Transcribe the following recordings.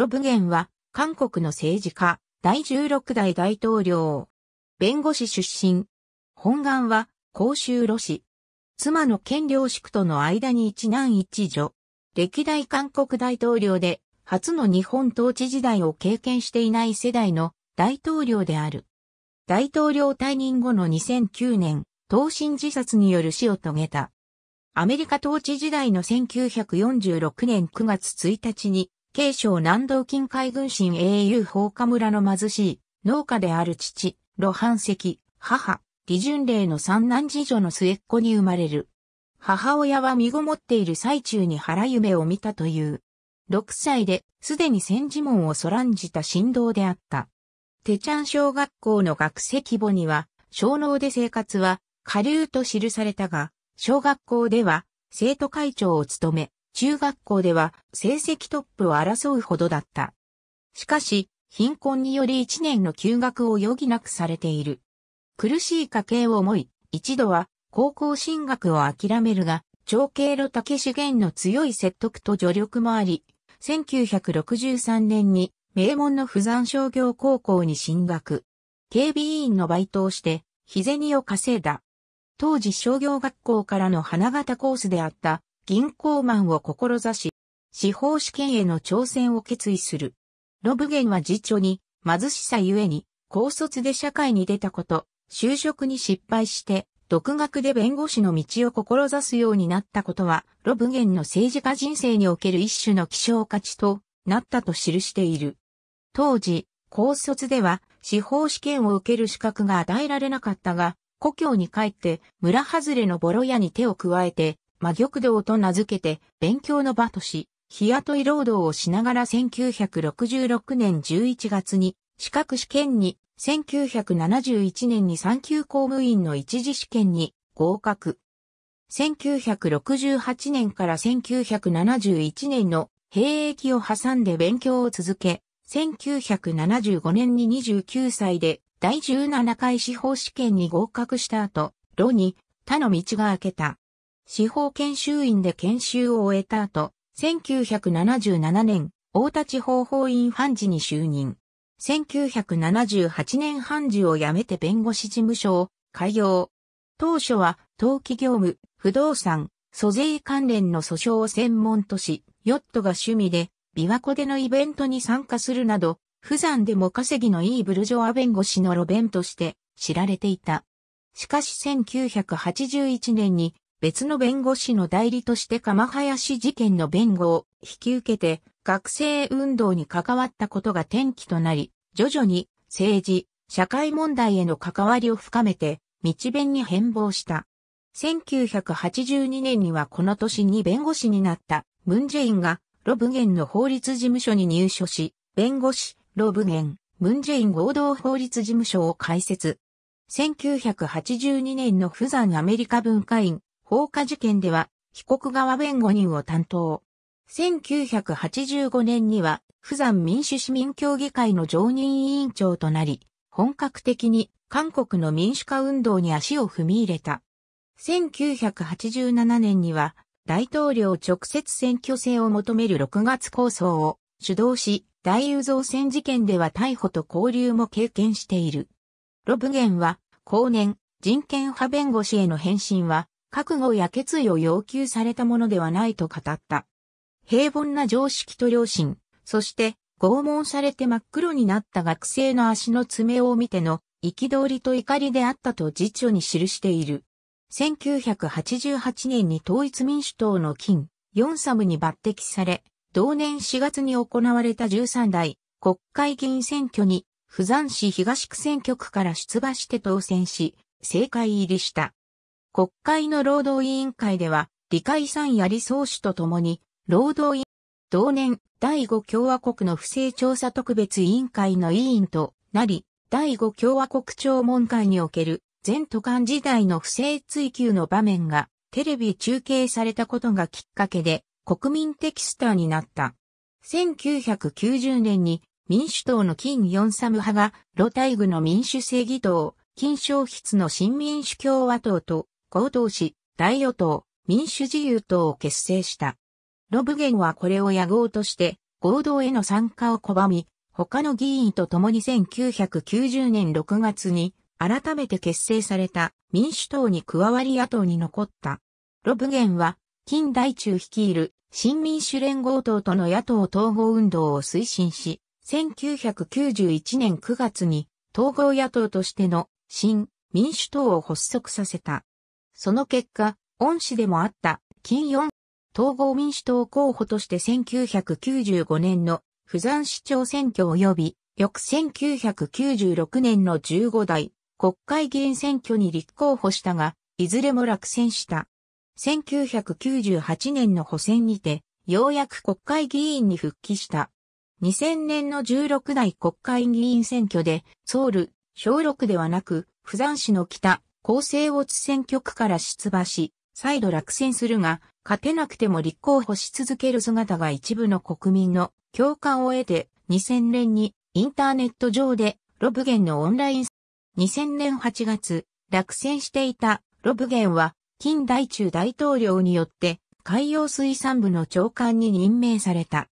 ロブゲンは、韓国の政治家、第16代大統領、弁護士出身。本願は、公衆路氏。妻の権領宿との間に一男一女。歴代韓国大統領で、初の日本統治時代を経験していない世代の大統領である。大統領退任後の2009年、投身自殺による死を遂げた。アメリカ統治時代の1946年9月1日に慶省南道近海軍神英雄放火村の貧しい農家である父、露伴石、母、李順礼の三男次女の末っ子に生まれる。母親は身ごもっている最中に原夢を見たという。6歳で、すでに戦時門をそらんじた神道であった。テチャン小学校の学籍簿には、小脳で生活は、下流と記されたが、小学校では、生徒会長を務め、中学校では成績トップを争うほどだった。しかし、貧困により1年の休学を余儀なくされている。苦しい家計を思い、一度は高校進学を諦めるが、長慶路竹資源の強い説得と助力もあり、1963年に名門の不山商業高校に進学。警備委員のバイトをして、日銭を稼いだ。当時商業学校からの花形コースであった銀行マンを志し、司法試験への挑戦を決意する。ロブゲンは辞書に、貧しさゆえに、高卒で社会に出たこと、就職に失敗して、独学で弁護士の道を志すようになったことは、ロブゲンの政治家人生における一種の希少価値となったと記している。当時、高卒では司法試験を受ける資格が与えられなかったが、故郷に帰って村外れのボロ屋に手を加えて魔玉道と名付けて勉強の場とし、日雇い労働をしながら1966年11月に資格試験に、1971年に産級公務員の一次試験に合格。1968年から1971年の兵役を挟んで勉強を続け、1975年に29歳で第17回司法試験に合格した後、炉に他の道が開けた。司法研修院で研修を終えた後、1977年、大田地方法院判事に就任。1978年判事を辞めて弁護士事務所を開業。当初は、登記業務、不動産、租税関連の訴訟を専門とし、ヨットが趣味で、琵琶湖でのイベントに参加するなど、普段でも稼ぎのいいブルジョア弁護士の路弁として知られていた。しかし1981年に別の弁護士の代理として鎌林事件の弁護を引き受けて学生運動に関わったことが転機となり、徐々に政治、社会問題への関わりを深めて、日弁に変貌した。1982年にはこの年に弁護士になったムンジェインがロブゲンの法律事務所に入所し、弁護士、ロブゲン、ムンジェイン合同法律事務所を開設。1982年の釜山アメリカ文化院放火事件では、被告側弁護人を担当。1985年には、釜山民主市民協議会の常任委員長となり、本格的に韓国の民主化運動に足を踏み入れた。1987年には、大統領直接選挙制を求める6月構想を主導し、大有造船事件では逮捕と交流も経験している。ロブゲンは、後年、人権派弁護士への返信は、覚悟や決意を要求されたものではないと語った。平凡な常識と良心、そして拷問されて真っ黒になった学生の足の爪を見ての憤りと怒りであったと辞書に記している。1988年に統一民主党の金、四サムに抜擢され、同年4月に行われた13代国会議員選挙に、不山市東区選挙区から出馬して当選し、政界入りした。国会の労働委員会では、理解や槍総主と共に、労働委員、同年第五共和国の不正調査特別委員会の委員となり、第五共和国庁門会における前都官時代の不正追及の場面がテレビ中継されたことがきっかけで国民的スターになった。1990年に民主党の金ヨンサム派が露イ具の民主正義党、金消筆の新民主共和党と合同し、大与党、民主自由党を結成した。ロブゲンはこれを野合として、合同への参加を拒み、他の議員と共に1990年6月に、改めて結成された民主党に加わり野党に残った。ロブゲンは、近代中率いる新民主連合党との野党統合運動を推進し、1991年9月に統合野党としての新民主党を発足させた。その結果、恩師でもあった、金四、統合民主党候補として1995年の富山市長選挙及び、翌1996年の15代国会議員選挙に立候補したが、いずれも落選した。1998年の補選にて、ようやく国会議員に復帰した。2000年の16代国会議員選挙で、ソウル、小6ではなく、富山市の北、厚生落選挙区から出馬し、再度落選するが、勝てなくても立候補し続ける姿が一部の国民の共感を得て、2000年にインターネット上でロブゲンのオンライン、2000年8月、落選していたロブゲンは、近代中大統領によって海洋水産部の長官に任命された。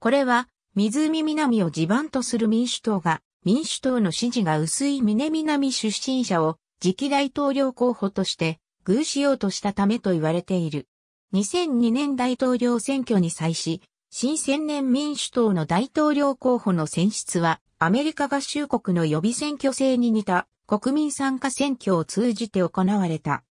これは、湖南を地盤とする民主党が、民主党の支持が薄い峰南出身者を次期大統領候補として偶しようとしたためと言われている。2002年大統領選挙に際し、新千年民主党の大統領候補の選出は、アメリカ合衆国の予備選挙制に似た国民参加選挙を通じて行われた。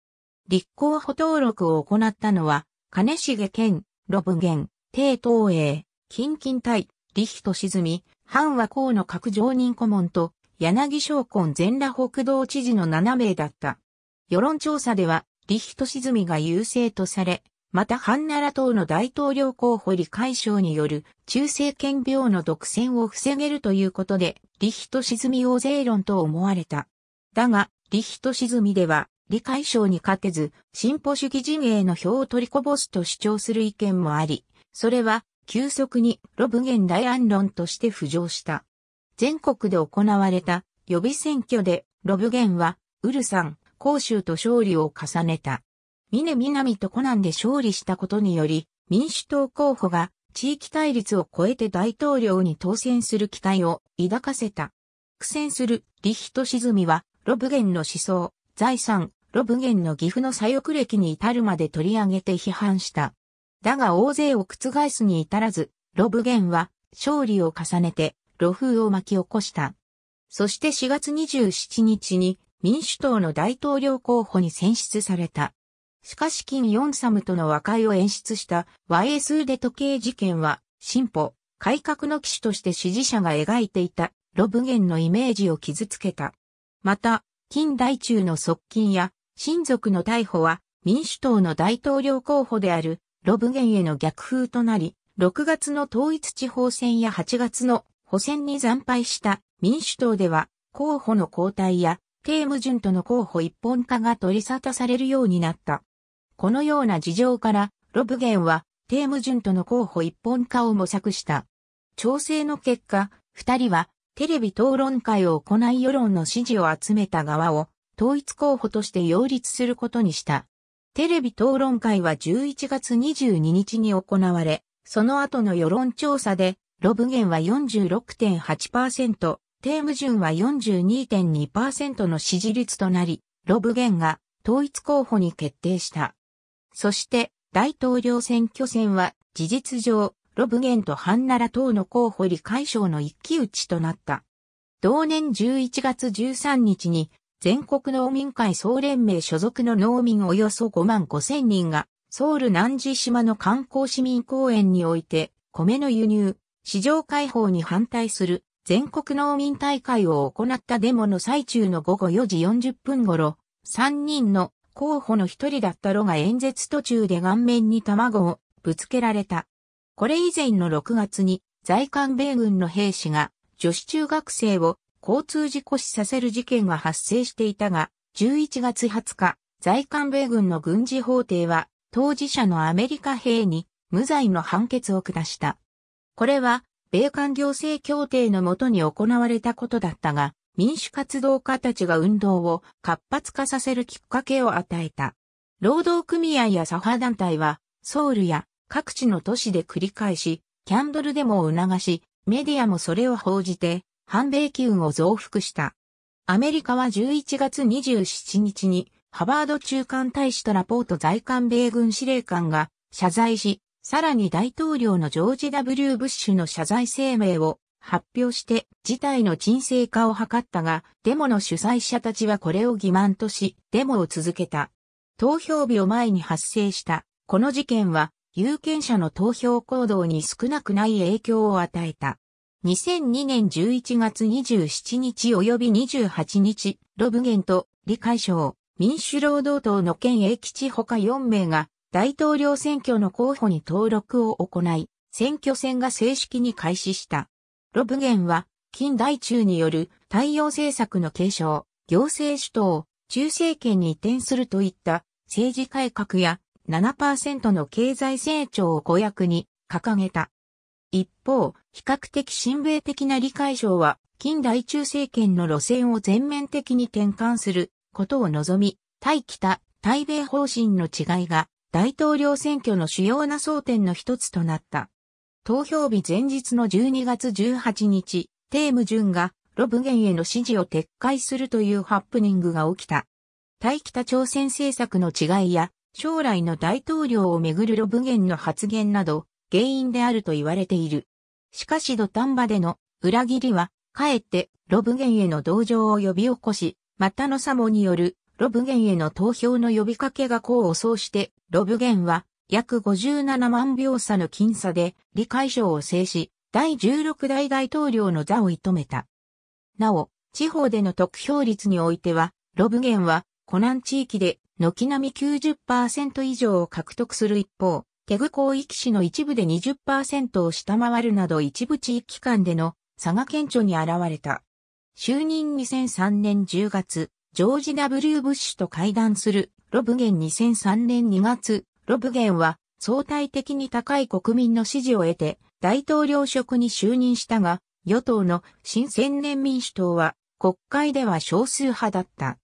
立候補登録を行ったのは、金重健、ロブゲン、帝東英、近近対、李仁沈、半和公の各常任顧問と、柳昇根全羅北道知事の7名だった。世論調査では、李仁沈が優勢とされ、またハンナラ党の大統領候補李解賞による中政権病の独占を防げるということで、李仁沈大勢論と思われた。だが、李仁沈では、李解賞に勝てず、進歩主義陣営の票を取りこぼすと主張する意見もあり、それは、急速にロブゲン大安論として浮上した。全国で行われた予備選挙でロブゲンはウルサン、甲州と勝利を重ねた。ミミネ・ナミとコナンで勝利したことにより民主党候補が地域対立を超えて大統領に当選する期待を抱かせた。苦戦するリヒトシズミはロブゲンの思想、財産、ロブゲンの岐阜の左翼歴に至るまで取り上げて批判した。だが大勢を覆すに至らず、ロブゲンは勝利を重ねて露風を巻き起こした。そして4月27日に民主党の大統領候補に選出された。しかし金ヨンサムとの和解を演出した YS で時計事件は進歩、改革の騎手として支持者が描いていたロブゲンのイメージを傷つけた。また、近代中の側近や親族の逮捕は民主党の大統領候補であるロブゲンへの逆風となり、6月の統一地方選や8月の補選に惨敗した民主党では候補の交代やテーム順との候補一本化が取り沙汰されるようになった。このような事情からロブゲンはテーム順との候補一本化を模索した。調整の結果、二人はテレビ討論会を行い世論の支持を集めた側を統一候補として擁立することにした。テレビ討論会は11月22日に行われ、その後の世論調査でロブゲンは46.8%、テームジュンは42.2%の支持率となり、ロブゲンが統一候補に決定した。そして、大統領選挙戦は、事実上、ロブゲンとハンナラ党の候補理解賞の一騎打ちとなった。同年11月13日に、全国農民会総連盟所属の農民およそ5万5千人が、ソウル南寺島の観光市民公園において、米の輸入、市場開放に反対する全国農民大会を行ったデモの最中の午後4時40分頃、3人の候補の一人だったロが演説途中で顔面に卵をぶつけられた。これ以前の6月に在韓米軍の兵士が女子中学生を交通事故死させる事件が発生していたが、11月20日、在韓米軍の軍事法廷は当事者のアメリカ兵に無罪の判決を下した。これは、米韓行政協定のもとに行われたことだったが、民主活動家たちが運動を活発化させるきっかけを与えた。労働組合や左派団体は、ソウルや各地の都市で繰り返し、キャンドルデモを促し、メディアもそれを報じて、反米機運を増幅した。アメリカは11月27日に、ハバード中間大使とラポート在韓米軍司令官が謝罪し、さらに大統領のジョージ・ W・ ブッシュの謝罪声明を発表して事態の沈静化を図ったが、デモの主催者たちはこれを欺瞞とし、デモを続けた。投票日を前に発生したこの事件は、有権者の投票行動に少なくない影響を与えた。2002年11月27日及び28日、ロブゲンと李解省、民主労働党の県英吉他4名が大統領選挙の候補に登録を行い、選挙戦が正式に開始した。ロブゲンは、近代中による太陽政策の継承、行政主導、中政権に移転するといった政治改革や7%の経済成長を公約に掲げた。一方、比較的親米的な理解省は、近代中政権の路線を全面的に転換することを望み、対北、対米方針の違いが大統領選挙の主要な争点の一つとなった。投票日前日の12月18日、テーム順がロブゲンへの支持を撤回するというハプニングが起きた。対北朝鮮政策の違いや将来の大統領をめぐるロブゲンの発言など原因であると言われている。しかし土壇場での裏切りは、かえってロブゲンへの同情を呼び起こし、またのサモによるロブゲンへの投票の呼びかけが功を奏して、ロブゲンは約57万秒差の僅差で理解賞を制し、第16代大統領の座を射止めた。なお、地方での得票率においては、ロブゲンは湖南地域で軒並み90%以上を獲得する一方、テグ広域市の一部で20%を下回るなど一部地域間での差が顕著に現れた。就任2003年10月、ジョージ・ W・ ブッシュと会談する、ロブゲン2003年2月、ロブゲンは相対的に高い国民の支持を得て大統領職に就任したが、与党の新千年民主党は国会では少数派だった。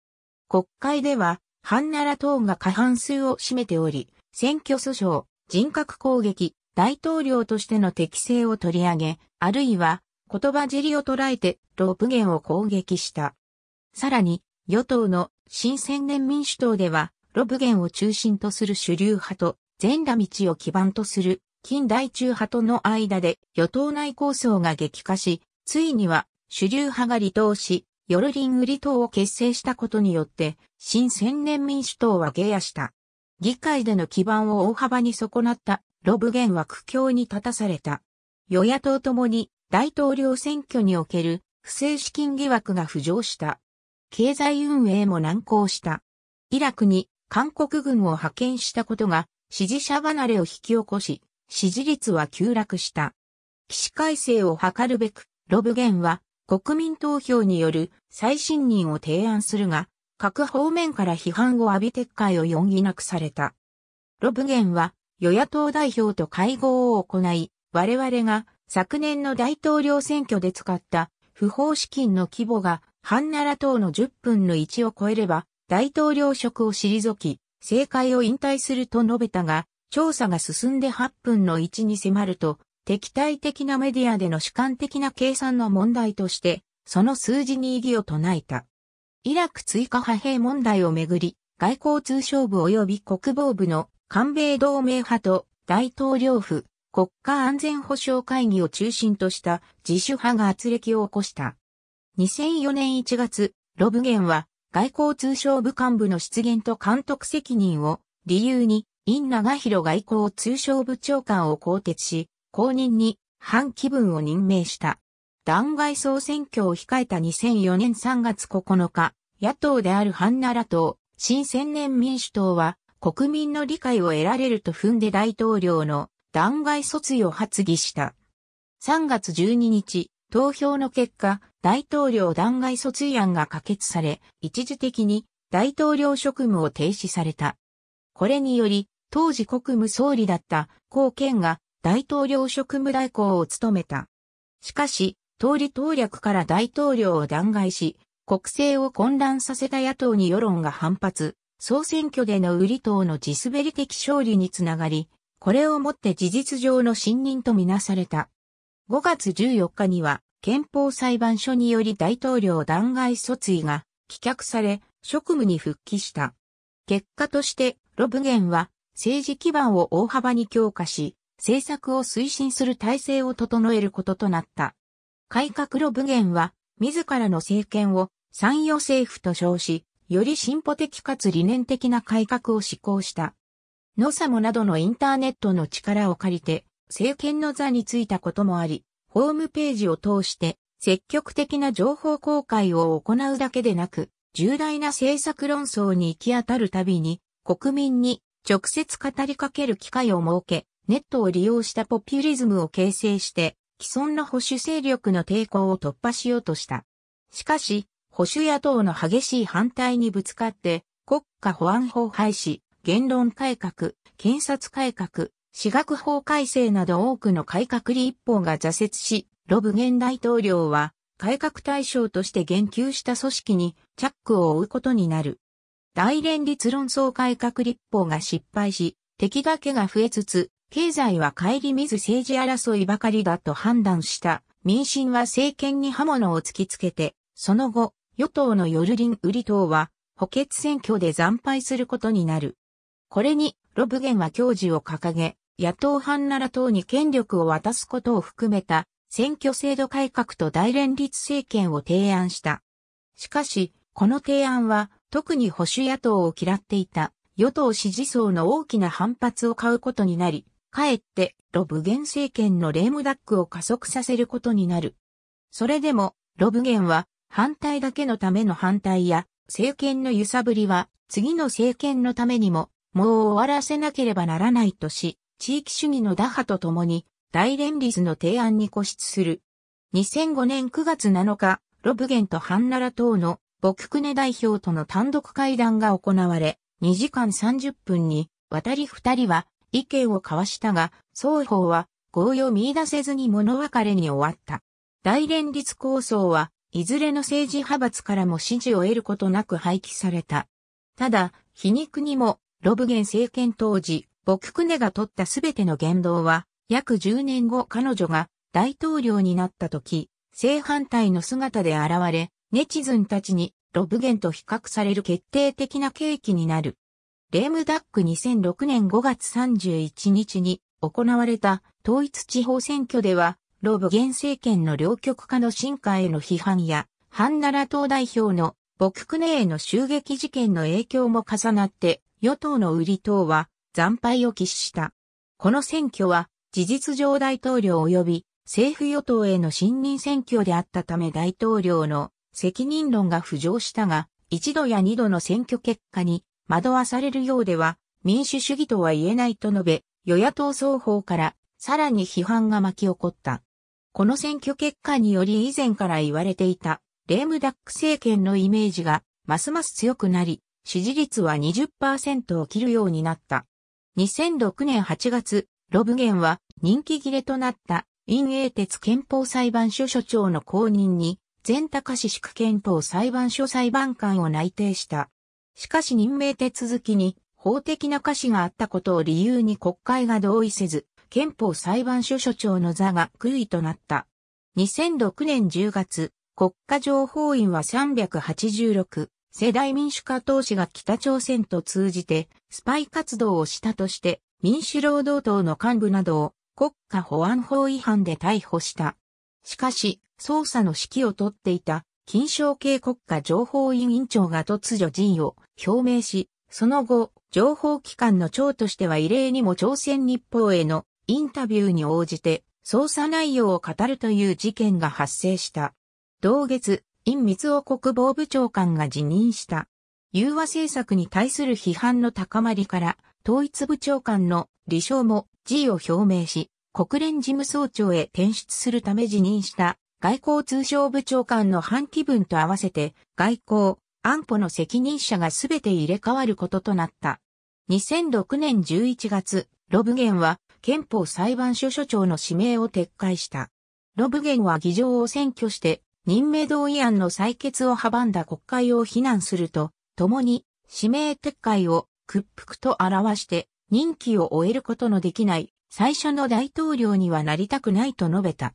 国会ではハンナラ党が過半数を占めており、選挙訴訟、人格攻撃、大統領としての適性を取り上げ、あるいは言葉尻を捉えてロブゲンを攻撃した。さらに、与党の新千年民主党では、ロブゲンを中心とする主流派と、全羅道を基盤とする近代中派との間で与党内構想が激化し、ついには主流派が離党し、ヨルリング離党を結成したことによって、新千年民主党は下野した。議会での基盤を大幅に損なったロブゲンは苦境に立たされた。与野党ともに大統領選挙における不正資金疑惑が浮上した。経済運営も難航した。イラクに韓国軍を派遣したことが支持者離れを引き起こし、支持率は急落した。起死改正を図るべく、ロブゲンは国民投票による再信任を提案するが、各方面から批判を浴び撤回を容疑なくされた。ロブゲンは与野党代表と会合を行い、我々が昨年の大統領選挙で使った不法資金の規模が半奈良党の10分の1を超えれば、大統領職を退き、政界を引退すると述べたが、調査が進んで8分の1に迫ると、敵対的なメディアでの主観的な計算の問題として、その数字に異議を唱えた。イラク追加派兵問題をめぐり、外交通商部及び国防部の韓米同盟派と大統領府国家安全保障会議を中心とした自主派が圧力を起こした。2004年1月、ロブゲンは外交通商部幹部の出現と監督責任を理由に、インナガヒロ外交通商部長官を更迭し、後任に反気分を任命した。弾劾総選挙を控えた2004年3月9日、野党であるハンナラ党、新千年民主党は、国民の理解を得られると踏んで大統領の弾劾訴追を発議した。3月12日、投票の結果、大統領弾劾訴追案が可決され、一時的に大統領職務を停止された。これにより、当時国務総理だった高健が大統領職務代行を務めた。しかし、通り当略から大統領を弾劾し、国政を混乱させた野党に世論が反発、総選挙での売り党の地滑り的勝利につながり、これをもって事実上の信任とみなされた。5月14日には、憲法裁判所により大統領弾劾訴追が棄却され、職務に復帰した。結果として、ロブゲンは政治基盤を大幅に強化し、政策を推進する体制を整えることとなった。改革ロブゲンは、自らの政権を産業政府と称し、より進歩的かつ理念的な改革を施行した。ノサモなどのインターネットの力を借りて、政権の座についたこともあり、ホームページを通して積極的な情報公開を行うだけでなく、重大な政策論争に行き当たるたびに、国民に直接語りかける機会を設け、ネットを利用したポピュリズムを形成して、既存の保守勢力の抵抗を突破しようとした。しかし、保守野党の激しい反対にぶつかって、国家保安法廃止、言論改革、検察改革、私学法改正など多くの改革立法が挫折し、ロブゲン大統領は改革対象として言及した組織にチャックを追うことになる。大連立論争改革立法が失敗し、敵だけが増えつつ、経済は帰り見ず政治争いばかりだと判断した民進は政権に刃物を突きつけて、その後、与党のヨルリン・ウリ党は補欠選挙で惨敗することになる。これにロブゲンは教授を掲げ、野党反なら党に権力を渡すことを含めた選挙制度改革と大連立政権を提案した。しかし、この提案は特に保守野党を嫌っていた与党支持層の大きな反発を買うことになり、かえってロブゲン政権のレームダックを加速させることになる。それでも、ロブゲンは反対だけのための反対や政権の揺さぶりは次の政権のためにももう終わらせなければならないとし、地域主義の打破とともに、大連立の提案に固執する。2005年9月7日、ロブゲンとハンナラ党のボククネ代表との単独会談が行われ、2時間30分に渡り2人は意見を交わしたが、双方は合意を見出せずに物別れに終わった。大連立構想はいずれの政治派閥からも支持を得ることなく廃棄された。ただ、皮肉にも、ロブゲン政権当時、僕クネが取ったすべての言動は、約10年後彼女が大統領になった時、正反対の姿で現れ、ネチズンたちにロブゲンと比較される決定的な契機になる。レームダック2006年5月31日に行われた統一地方選挙では、ロブゲン政権の両極化の進化への批判や、ハンナラ党代表のボククネへの襲撃事件の影響も重なって、与党の売り党は惨敗を喫した。この選挙は、事実上大統領及び政府与党への信任選挙であったため大統領の責任論が浮上したが、一度や二度の選挙結果に惑わされるようでは民主主義とは言えないと述べ、与野党双方からさらに批判が巻き起こった。この選挙結果により以前から言われていたレームダック政権のイメージがますます強くなり、支持率は20%を切るようになった。2006年8月、ロブゲンは人気切れとなった陰影鉄憲法裁判所所長の公認に、全高市宿憲法裁判所裁判官を内定した。しかし任命手続きに法的な瑕疵があったことを理由に国会が同意せず、憲法裁判所所長の座が空位となった。2006年10月、国家情報院は386世代民主化党史が北朝鮮と通じてスパイ活動をしたとして、民主労働党の幹部などを国家保安法違反で逮捕した。しかし、捜査の指揮を取っていた、金賞系国家情報委員長が突如辞意を表明し、その後、情報機関の長としては異例にも朝鮮日報へのインタビューに応じて、捜査内容を語るという事件が発生した。同月、陰光雄国防部長官が辞任した。融和政策に対する批判の高まりから、統一部長官の李承も辞意を表明し、国連事務総長へ転出するため辞任した外交通商部長官の反期分と合わせて外交、安保の責任者がすべて入れ替わることとなった。2006年11月、ロブゲンは憲法裁判所所長の指名を撤回した。ロブゲンは議場を占拠して任命同意案の採決を阻んだ国会を非難すると、共に指名撤回を屈服と表して任期を終えることのできない最初の大統領にはなりたくないと述べた。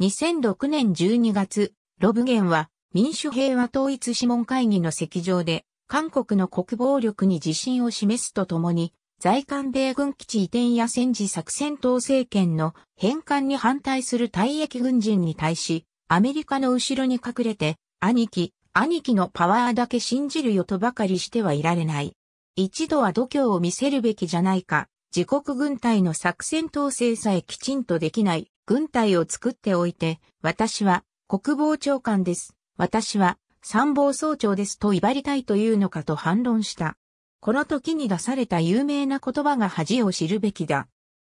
2006年12月、ロブゲンは民主平和統一諮問会議の席上で韓国の国防力に自信を示すとともに在韓米軍基地移転や戦時作戦統制権の返還に反対する退役軍人に対し、アメリカの後ろに隠れて、兄貴、兄貴のパワーだけ信じるよとばかりしてはいられない。一度は度胸を見せるべきじゃないか。自国軍隊の作戦統制さえきちんとできない軍隊を作っておいて、私は国防長官です。私は参謀総長ですと威張りたいというのかと反論した。この時に出された有名な言葉が恥を知るべきだ。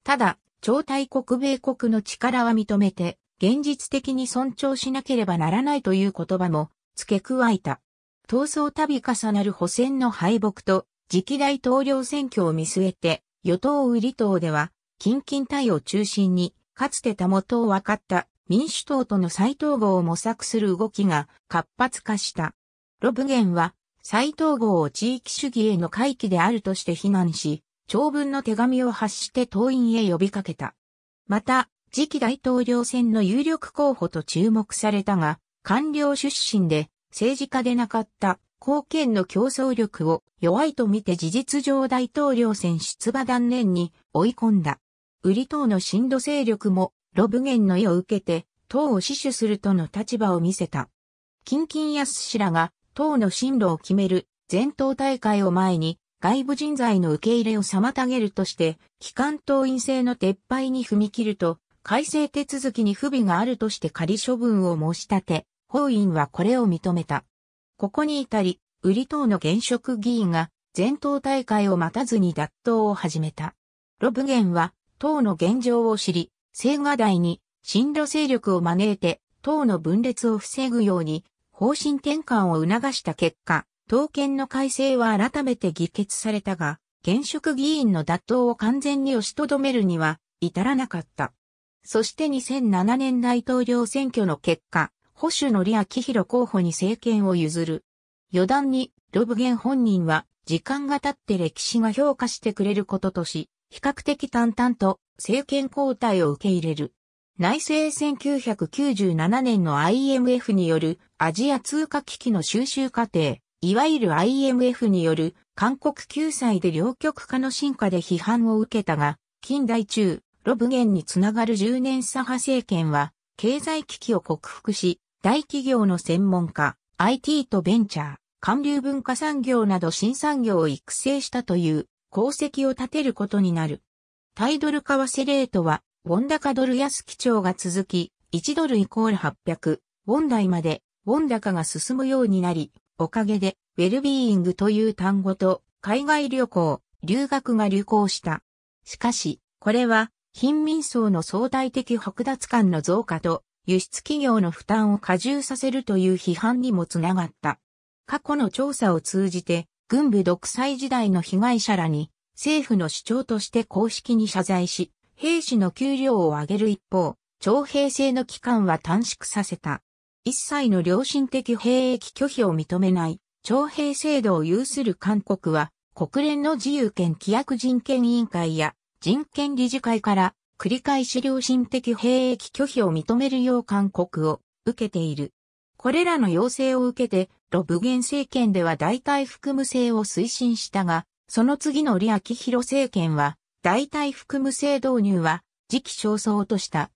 ただ、超大国米国の力は認めて、現実的に尊重しなければならないという言葉も付け加えた。闘争度重なる補選の敗北と、次期大統領選挙を見据えて、与党売り党では、近近対を中心に、かつてたもとを分かった民主党との再統合を模索する動きが活発化した。ロブゲンは、再統合を地域主義への回帰であるとして非難し、長文の手紙を発して党員へ呼びかけた。また、次期大統領選の有力候補と注目されたが、官僚出身で政治家でなかった貢献の競争力を弱いと見て事実上大統領選出馬断念に追い込んだ。売り党の新度勢力もロブゲンの意を受けて党を死守するとの立場を見せた。近々安氏らが党の進路を決める全党大会を前に外部人材の受け入れを妨げるとして、機関党員制の撤廃に踏み切ると、改正手続きに不備があるとして仮処分を申し立て、法院はこれを認めた。ここに至り、ウリ党の現職議員が全党大会を待たずに脱党を始めた。ロブゲンは党の現状を知り、青瓦台に新路勢力を招いて党の分裂を防ぐように方針転換を促した結果、党権の改正は改めて議決されたが、現職議員の脱党を完全に押しとどめるには至らなかった。そして2007年大統領選挙の結果、保守の李明弘候補に政権を譲る。余談に、ロブゲン本人は、時間が経って歴史が評価してくれることとし、比較的淡々と政権交代を受け入れる。内政1997年の IMF によるアジア通貨危機の収集過程、いわゆる IMF による韓国救済で両極化の進化で批判を受けたが、近代中、ロブゲンにつながる10年左派政権は、経済危機を克服し、大企業の専門家、IT とベンチャー、韓流文化産業など新産業を育成したという功績を立てることになる。対ドル為替レートは、ウォン高ドル安基調が続き、1ドルイコール800、ウォン台まで、ウォン高が進むようになり、おかげで、ウェルビーイングという単語と、海外旅行、留学が流行した。しかし、これは、貧民層の相対的剥奪感の増加と、輸出企業の負担を過重させるという批判にもつながった。過去の調査を通じて、軍部独裁時代の被害者らに、政府の主張として公式に謝罪し、兵士の給料を上げる一方、徴兵制の期間は短縮させた。一切の良心的兵役拒否を認めない、徴兵制度を有する韓国は、国連の自由権規約人権委員会や人権理事会から繰り返し良心的兵役拒否を認めるよう勧告を受けている。これらの要請を受けて、ロブゲン政権では代替服務制を推進したが、その次の李ヒ弘政権は、代替服務制導入は、時期尚早とした。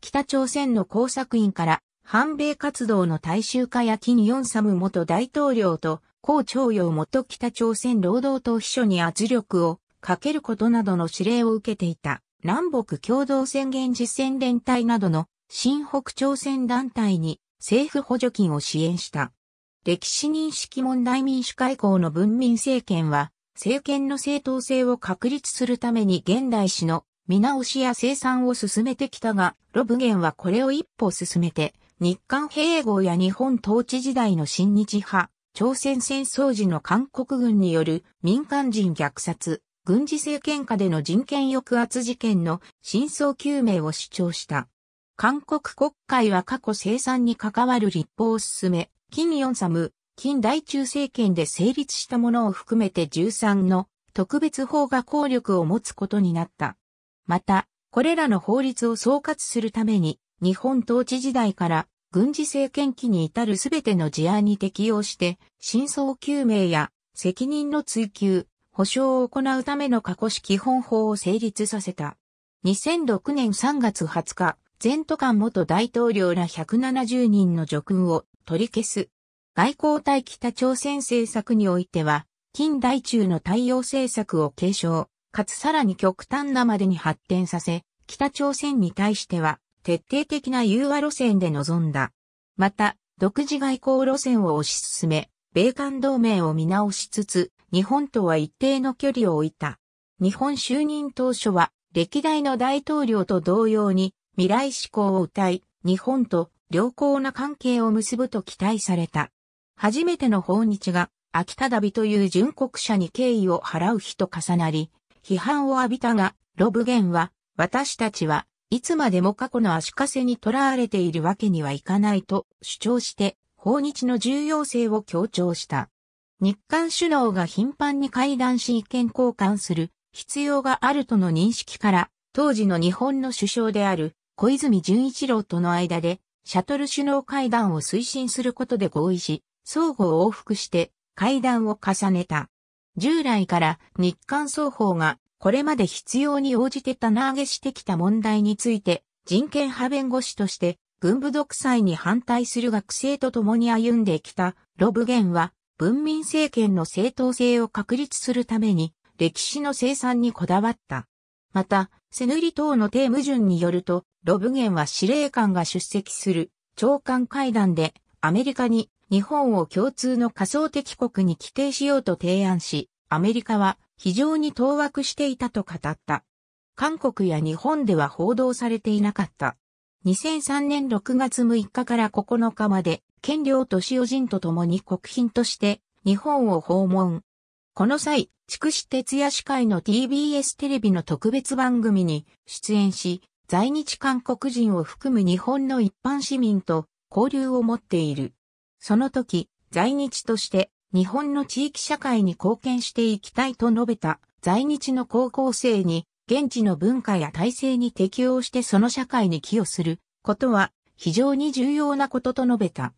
北朝鮮の工作員から、反米活動の大衆化やニヨンサム元大統領と、高徴用元北朝鮮労働党秘書に圧力をかけることなどの指令を受けていた。南北共同宣言実践連帯などの新北朝鮮団体に政府補助金を支援した。歴史認識問題民主解放の文民政権は、政権の正当性を確立するために現代史の見直しや生産を進めてきたが、ロブゲンはこれを一歩進めて、日韓併合や日本統治時代の新日派、朝鮮戦争時の韓国軍による民間人虐殺、軍事政権下での人権抑圧事件の真相究明を主張した。韓国国会は過去生産に関わる立法を進め、金ヨンサム、金大中政権で成立したものを含めて13の特別法が効力を持つことになった。また、これらの法律を総括するために、日本統治時代から軍事政権期に至るすべての事案に適用して、真相究明や責任の追及、保障を行うための過去式本法を成立させた。2006年3月20日、全都間元大統領ら170人の叙勲を取り消す。外交対北朝鮮政策においては、近代中の対応政策を継承、かつさらに極端なまでに発展させ、北朝鮮に対しては徹底的な融和路線で臨んだ。また、独自外交路線を推し進め、米韓同盟を見直しつつ、日本とは一定の距離を置いた。日本就任当初は、歴代の大統領と同様に、未来志向を謳い、日本と良好な関係を結ぶと期待された。初めての訪日が、秋田旅という殉国者に敬意を払う日と重なり、批判を浴びたが、ロブゲンは、私たちはいつまでも過去の足かせにとらわれているわけにはいかないと主張して、訪日の重要性を強調した。日韓首脳が頻繁に会談し意見交換する必要があるとの認識から、当時の日本の首相である小泉純一郎との間で、シャトル首脳会談を推進することで合意し、相互往復して会談を重ねた。従来から日韓双方がこれまで必要に応じて棚上げしてきた問題について人権派弁護士として軍部独裁に反対する学生と共に歩んできたロブゲンは文民政権の正当性を確立するために歴史の生産にこだわった。また、セヌリ等の低矛盾によると、ロブゲンは司令官が出席する長官会談でアメリカに日本を共通の仮想敵国に規定しようと提案し、アメリカは非常に当惑していたと語った。韓国や日本では報道されていなかった。2003年6月6日から9日まで権領敏夫人と共に国賓として日本を訪問。この際、筑紫哲也司会の TBS テレビの特別番組に出演し、在日韓国人を含む日本の一般市民と交流を持っている。その時、在日として日本の地域社会に貢献していきたいと述べた在日の高校生に現地の文化や体制に適応してその社会に寄与することは非常に重要なことと述べた。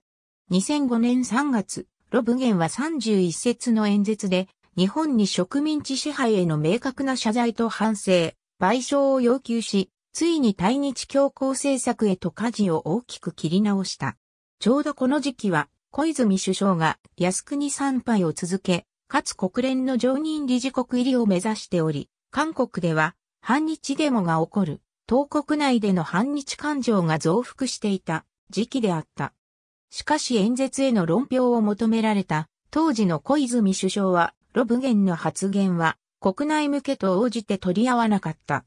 2005年3月、ロブゲンは31節の演説で、日本に植民地支配への明確な謝罪と反省、賠償を要求し、ついに対日強硬政策へと舵を大きく切り直した。ちょうどこの時期は、小泉首相が靖国参拝を続け、かつ国連の常任理事国入りを目指しており、韓国では反日デモが起こる、東国内での反日感情が増幅していた時期であった。しかし演説への論評を求められた当時の小泉首相は、ロブゲンの発言は国内向けと応じて取り合わなかった。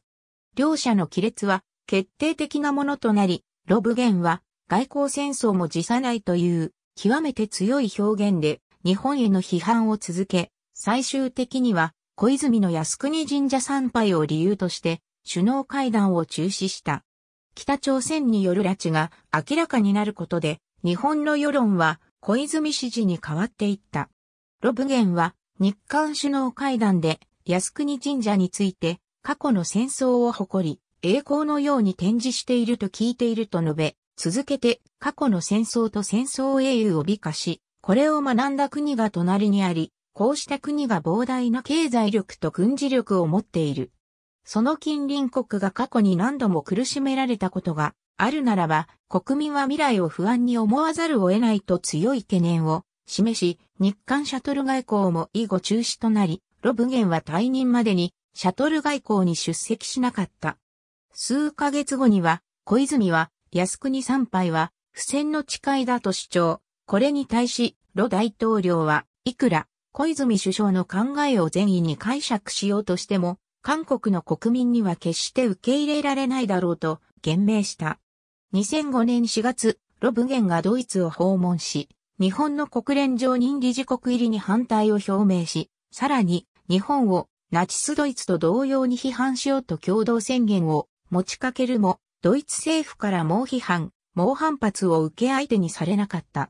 両者の亀裂は決定的なものとなり、ロブゲンは外交戦争も辞さないという極めて強い表現で日本への批判を続け、最終的には小泉の靖国神社参拝を理由として首脳会談を中止した。北朝鮮による拉致が明らかになることで日本の世論は小泉支持に変わっていった。ロブゲンは日韓首脳会談で靖国神社について過去の戦争を誇り、栄光のように展示していると聞いていると述べ、続けて過去の戦争と戦争英雄を美化し、これを学んだ国が隣にあり、こうした国が膨大な経済力と軍事力を持っている。その近隣国が過去に何度も苦しめられたことがあるならば、国民は未来を不安に思わざるを得ないと強い懸念を示し、日韓シャトル外交も以後中止となり、ロブゲンは退任までにシャトル外交に出席しなかった。数ヶ月後には、小泉は、靖国参拝は、不戦の誓いだと主張。これに対し、ロ大統領は、いくら、小泉首相の考えを善意に解釈しようとしても、韓国の国民には決して受け入れられないだろうと、言明した。2005年4月、ロブゲンがドイツを訪問し、日本の国連常任理事国入りに反対を表明し、さらに日本をナチスドイツと同様に批判しようと共同宣言を持ちかけるも、ドイツ政府から猛批判、猛反発を受け相手にされなかった。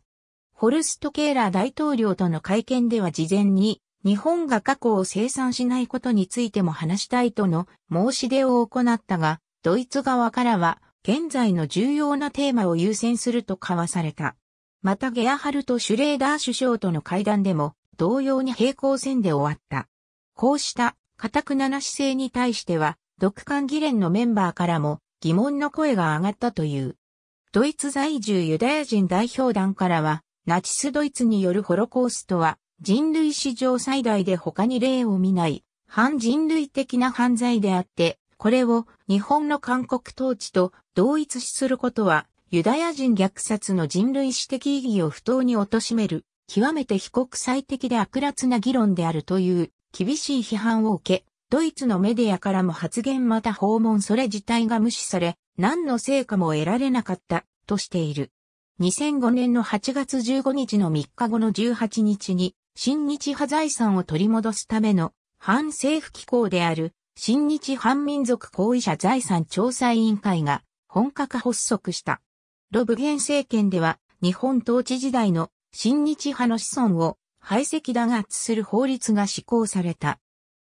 ホルスト・ケーラー大統領との会見では事前に、日本が過去を生産しないことについても話したいとの申し出を行ったが、ドイツ側からは現在の重要なテーマを優先すると交わされた。またゲアハルト・シュレーダー首相との会談でも同様に平行線で終わった。こうした固くなな姿勢に対しては、独間議連のメンバーからも疑問の声が上がったという。ドイツ在住ユダヤ人代表団からは、ナチスドイツによるホロコーストは人類史上最大で他に例を見ない、反人類的な犯罪であって、これを日本の韓国統治と同一視することは、ユダヤ人虐殺の人類史的意義を不当に貶める、極めて非国際的で悪辣な議論であるという厳しい批判を受け、ドイツのメディアからも発言また訪問それ自体が無視され、何の成果も得られなかったとしている。2005年の8月15日の3日後の18日に、新日派財産を取り戻すための反政府機構である新日反民族行為者財産調査委員会が本格発足した。ロブゲン政権では日本統治時代の新日派の子孫を排斥弾圧する法律が施行された。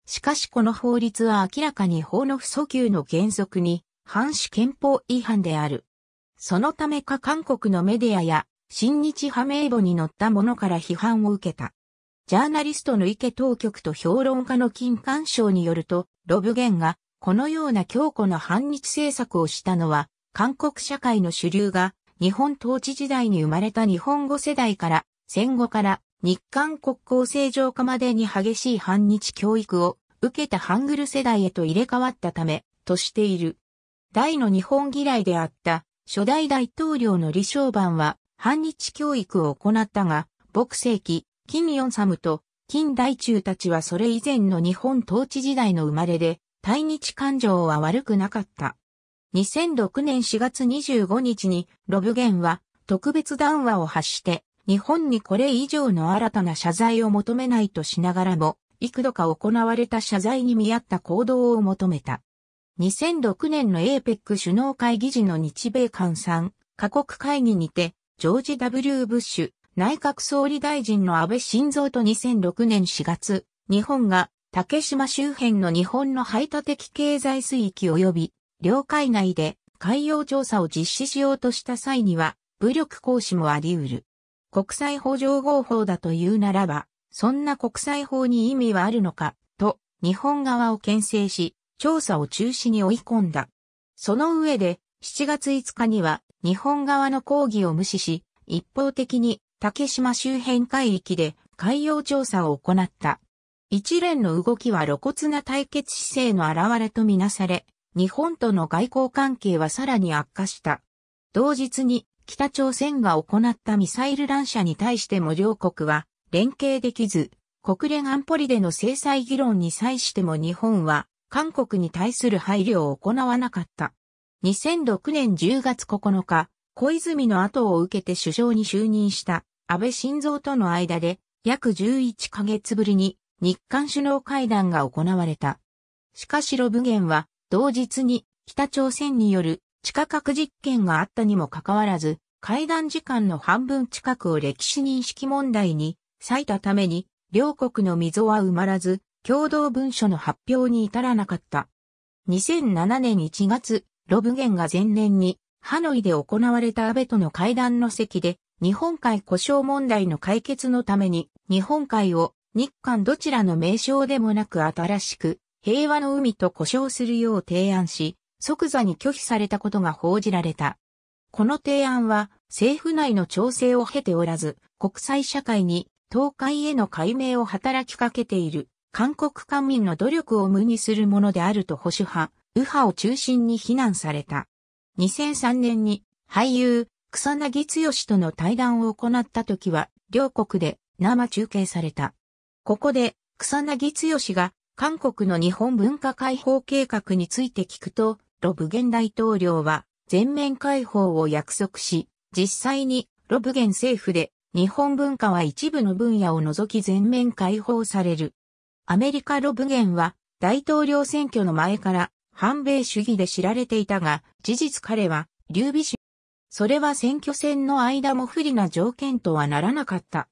しかしこの法律は明らかに法の不訴求の原則に反し憲法違反である。そのためか韓国のメディアや新日派名簿に載ったものから批判を受けた。ジャーナリストの池当局と評論家の金環賞によると、ロブゲンがこのような強固な反日政策をしたのは、韓国社会の主流が日本統治時代に生まれた日本語世代から戦後から日韓国交正常化までに激しい反日教育を受けたハングル世代へと入れ替わったためとしている。大の日本嫌いであった初代大統領の李承晩は反日教育を行ったが、牧世紀、金ヨンサムと金大中たちはそれ以前の日本統治時代の生まれで、対日感情は悪くなかった。2006年4月25日にロブゲンは特別談話を発して、日本にこれ以上の新たな謝罪を求めないとしながらも、幾度か行われた謝罪に見合った行動を求めた。2006年の APEC 首脳会議時の日米韓3カ国会議にて、ジョージ・ W・ ブッシュ、内閣総理大臣の安倍晋三と2006年4月、日本が竹島周辺の日本の排他的経済水域及び領海内で海洋調査を実施しようとした際には武力行使もあり得る。国際法上合法だというならば、そんな国際法に意味はあるのか、と日本側を牽制し、調査を中止に追い込んだ。その上で、7月5日には日本側の抗議を無視し、一方的に竹島周辺海域で海洋調査を行った。一連の動きは露骨な対決姿勢の現れとみなされ、日本との外交関係はさらに悪化した。同日に北朝鮮が行ったミサイル乱射に対しても両国は連携できず、国連安保理での制裁議論に際しても日本は韓国に対する配慮を行わなかった。2006年10月9日、小泉の後を受けて首相に就任した安倍晋三との間で約11ヶ月ぶりに日韓首脳会談が行われた。しかしロブゲンは同日に北朝鮮による地下核実験があったにもかかわらず、会談時間の半分近くを歴史認識問題に割いたために、両国の溝は埋まらず、共同文書の発表に至らなかった。2007年1月、ロブゲンが前年にハノイで行われた安倍との会談の席で日本海故障問題の解決のために、日本海を日韓どちらの名称でもなく新しく、平和の海と呼称するよう提案し、即座に拒否されたことが報じられた。この提案は、政府内の調整を経ておらず、国際社会に、東海への解明を働きかけている、韓国官民の努力を無にするものであると保守派、右派を中心に非難された。2003年に、俳優、草薙剛との対談を行った時は、両国で生中継された。ここで、草薙剛が、韓国の日本文化解放計画について聞くと、ロブゲン大統領は、全面解放を約束し、実際に、ロブゲン政府で、日本文化は一部の分野を除き全面解放される。アメリカロブゲンは、大統領選挙の前から、反米主義で知られていたが、事実彼は、劉備それは選挙戦の間も不利な条件とはならなかった。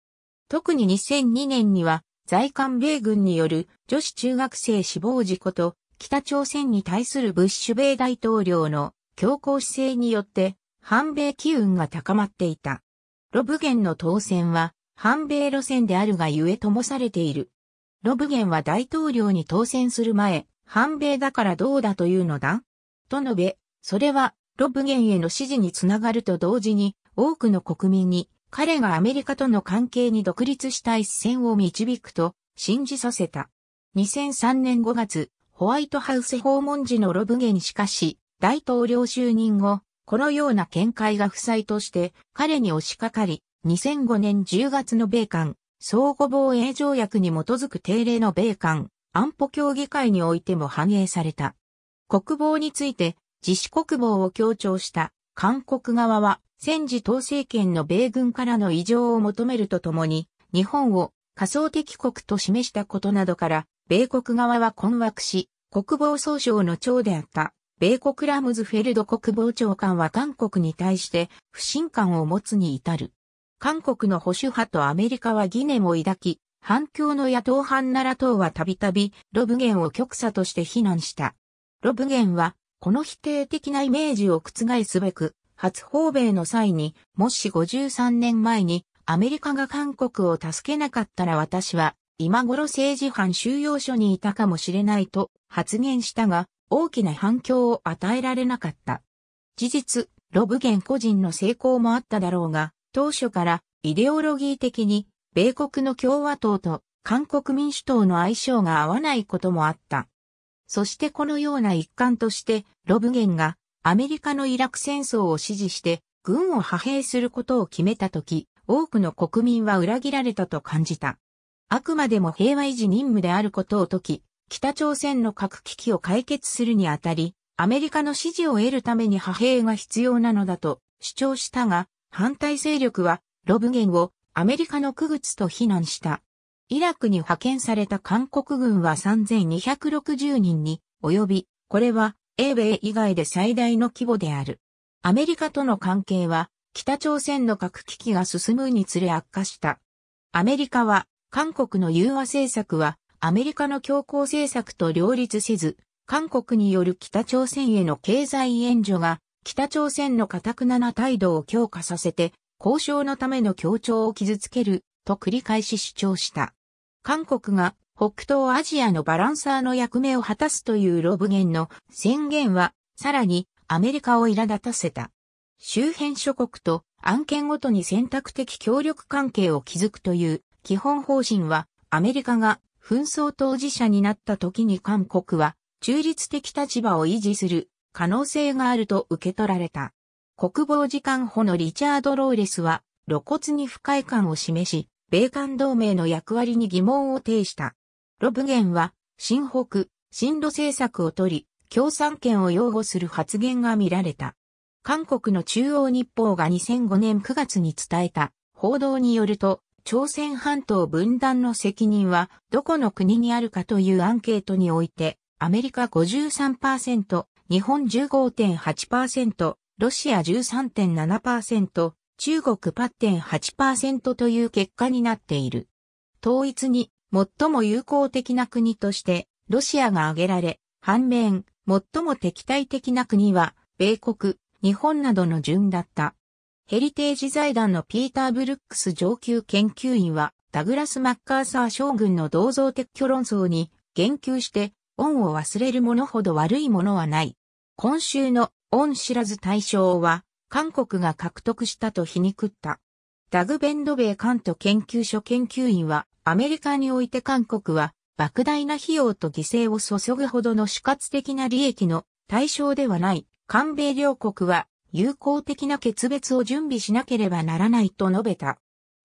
特に2002年には、在韓米軍による女子中学生死亡事故と、北朝鮮に対するブッシュ米大統領の強硬姿勢によって、反米機運が高まっていた。ロブゲンの当選は、反米路線であるがゆえともされている。ロブゲンは大統領に当選する前、反米だからどうだというのだと述べ、それはロブゲンへの支持につながると同時に、多くの国民に、彼がアメリカとの関係に独立した一線を導くと、信じさせた。2003年5月、ホワイトハウス訪問時のロブゲンしかし、大統領就任後、このような見解が不在として彼に押しかかり、2005年10月の米韓相互防衛条約に基づく定例の米韓安保協議会においても反映された。国防について自主国防を強調した韓国側は戦時統制権の米軍からの異常を求めるとともに、日本を仮想敵国と示したことなどから、米国側は困惑し、国防総省の長であった米国ラムズフェルド国防長官は韓国に対して不信感を持つに至る。韓国の保守派とアメリカは疑念を抱き、反共の野党反奈良党はたびたびロブゲンを極左として非難した。ロブゲンはこの否定的なイメージを覆すべく、初訪米の際に、もし53年前にアメリカが韓国を助けなかったら私は、今頃政治犯収容所にいたかもしれないと発言したが、大きな反響を与えられなかった。事実、ロブゲン個人の成功もあっただろうが、当初からイデオロギー的に米国の共和党と韓国民主党の相性が合わないこともあった。そしてこのような一環として、ロブゲンがアメリカのイラク戦争を支持して軍を派兵することを決めたとき、多くの国民は裏切られたと感じた。あくまでも平和維持任務であることを解き、北朝鮮の核危機を解決するにあたり、アメリカの支持を得るために派兵が必要なのだと主張したが、反対勢力はロブゲンをアメリカの区別と非難した。イラクに派遣された韓国軍は3260人に及び、これは英米以外で最大の規模である。アメリカとの関係は北朝鮮の核危機が進むにつれ悪化した。アメリカは韓国の融和政策はアメリカの強硬政策と両立せず、韓国による北朝鮮への経済援助が北朝鮮の堅くなな態度を強化させて交渉のための協調を傷つけると繰り返し主張した。韓国が北東アジアのバランサーの役目を果たすというロブゲンの宣言は、さらにアメリカを苛立たせた。周辺諸国と案件ごとに選択的協力関係を築くという基本方針は、アメリカが紛争当事者になった時に韓国は中立的立場を維持する可能性があると受け取られた。国防次官補のリチャード・ローレスは露骨に不快感を示し、米韓同盟の役割に疑問を呈した。ロブゲンは、新北、新路政策を取り、共産権を擁護する発言が見られた。韓国の中央日報が2005年9月に伝えた報道によると、朝鮮半島分断の責任はどこの国にあるかというアンケートにおいて、アメリカ53%、日本15.8%、ロシア13.7%、中国8.8%という結果になっている。統一に最も友好的な国としてロシアが挙げられ、反面、最も敵対的な国は、米国、日本などの順だった。ヘリテージ財団のピーター・ブルックス上級研究員は、ダグラス・マッカーサー将軍の銅像撤去論争に言及して、恩を忘れる者ほど悪いものはない。今週の恩知らず対象は、韓国が獲得したと皮肉った。ダグ・ベンドベイ関東研究所研究員は、アメリカにおいて韓国は、莫大な費用と犠牲を注ぐほどの死活的な利益の対象ではない、韓米両国は友好的な決別を準備しなければならないと述べた。